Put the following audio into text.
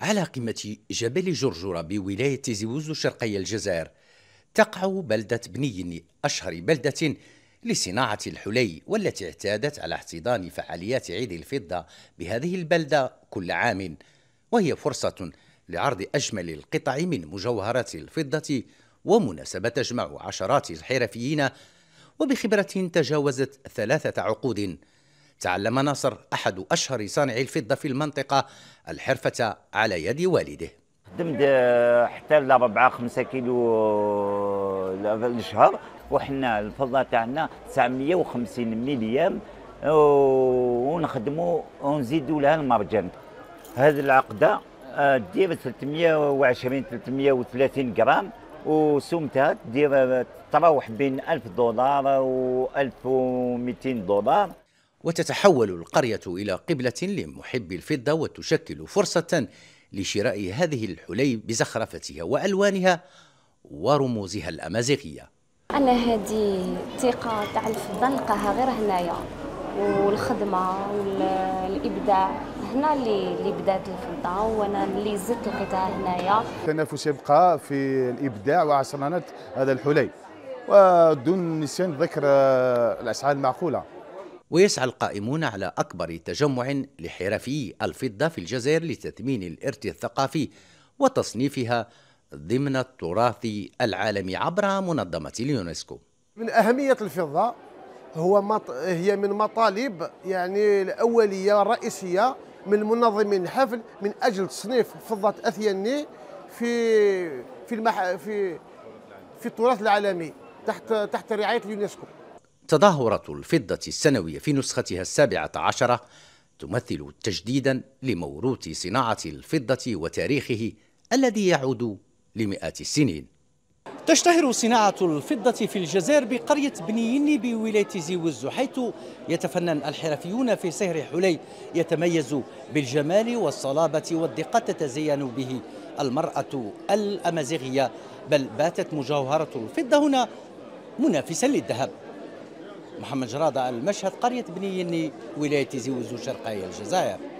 على قمة جبل جرجرة بولاية وزو شرقي الجزائر تقع بلدة بنيني أشهر بلدة لصناعة الحلي والتي اعتادت على احتضان فعاليات عيد الفضة بهذه البلدة كل عام وهي فرصة لعرض أجمل القطع من مجوهرات الفضة ومناسبة تجمع عشرات الحرفيين وبخبرة تجاوزت ثلاثة عقود تعلم ناصر أحد أشهر صانعي الفضة في المنطقة الحرفة على يد والده خدمت آه، حتى ل 4 5 كيلو الشهر آه، وحنا الفضه تاعنا 950 مليام ونخدموا ونزيدوا لها المرجان هذه العقده آه، دير 320 330 غرام وسومتها دير تروح بين 1000 دولار و 1200 دولار وتتحول القرية إلى قبلة لمحبي الفضة وتشكل فرصة لشراء هذه الحلي بزخرفتها وألوانها ورموزها الأمازيغية أنا هذه الثقة تاع الفضة نلقاها غير هنايا والخدمة والإبداع هنا اللي بدات الفضة وأنا اللي زدت لقيتها هنايا التنافس يبقى في الإبداع وعصرنة هذا الحلي ودون نسيان ذكر الأسعار المعقولة ويسعى القائمون على أكبر تجمع لحرفي الفضة في الجزائر لتثمين الإرث الثقافي وتصنيفها ضمن التراث العالمي عبر منظمة اليونسكو من أهمية الفضة هو مط... هي من مطالب يعني الأولية الرئيسية من منظمين الحفل من أجل تصنيف فضة أثياني في في المح... في في التراث العالمي تحت تحت رعاية اليونسكو تظاهرة الفضة السنوية في نسختها السابعة عشرة تمثل تجديدا لموروث صناعة الفضة وتاريخه الذي يعود لمئات السنين تشتهر صناعة الفضة في الجزائر بقرية بنييني بولاية زيوز حيث يتفنن الحرفيون في صهر حلي يتميز بالجمال والصلابة والدقة تتزين به المرأة الأمازيغية بل باتت مجوهرة الفضة هنا منافسا للذهب محمد جرادة المشهد قرية بنيني ولاية تيزي وزو شرقية الجزائر